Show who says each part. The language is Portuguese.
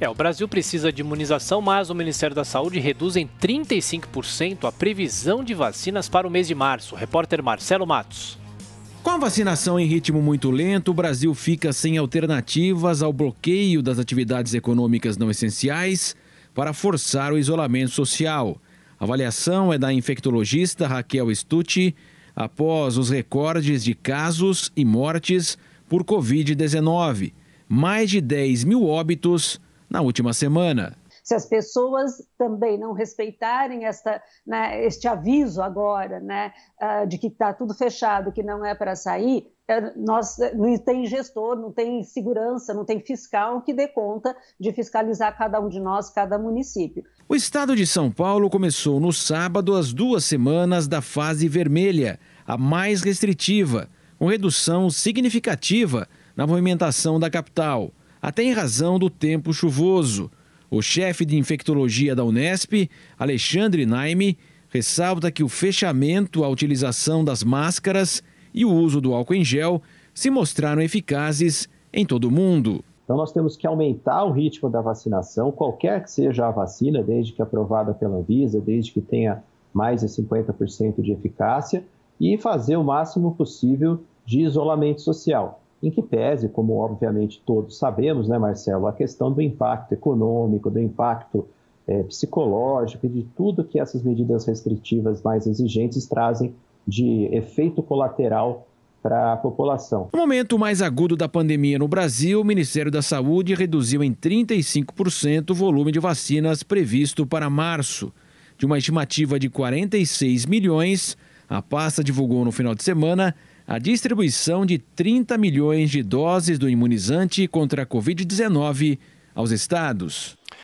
Speaker 1: É, o Brasil precisa de imunização, mas o Ministério da Saúde reduz em 35% a previsão de vacinas para o mês de março. Repórter Marcelo Matos. Com a vacinação em ritmo muito lento, o Brasil fica sem alternativas ao bloqueio das atividades econômicas não essenciais para forçar o isolamento social. A avaliação é da infectologista Raquel Stucci após os recordes de casos e mortes por Covid-19. Mais de 10 mil óbitos na última semana.
Speaker 2: Se as pessoas também não respeitarem esta, né, este aviso agora, né, ah, de que está tudo fechado, que não é para sair, é, nós não tem gestor, não tem segurança, não tem fiscal que dê conta de fiscalizar cada um de nós, cada município.
Speaker 1: O estado de São Paulo começou no sábado as duas semanas da fase vermelha, a mais restritiva, com redução significativa na movimentação da capital até em razão do tempo chuvoso. O chefe de infectologia da Unesp, Alexandre Naime, ressalta que o fechamento, a utilização das máscaras e o uso do álcool em gel
Speaker 3: se mostraram eficazes em todo o mundo. Então, nós temos que aumentar o ritmo da vacinação, qualquer que seja a vacina, desde que aprovada pela Anvisa, desde que tenha mais de 50% de eficácia, e fazer o máximo possível de isolamento social em que pese, como obviamente todos sabemos, né, Marcelo, a questão do impacto econômico, do impacto é, psicológico e de tudo que essas medidas restritivas mais exigentes trazem de efeito colateral para a população. No
Speaker 1: momento mais agudo da pandemia no Brasil, o Ministério da Saúde reduziu em 35% o volume de vacinas previsto para março. De uma estimativa de 46 milhões, a pasta divulgou no final de semana a distribuição de 30 milhões de doses do imunizante contra a Covid-19 aos estados.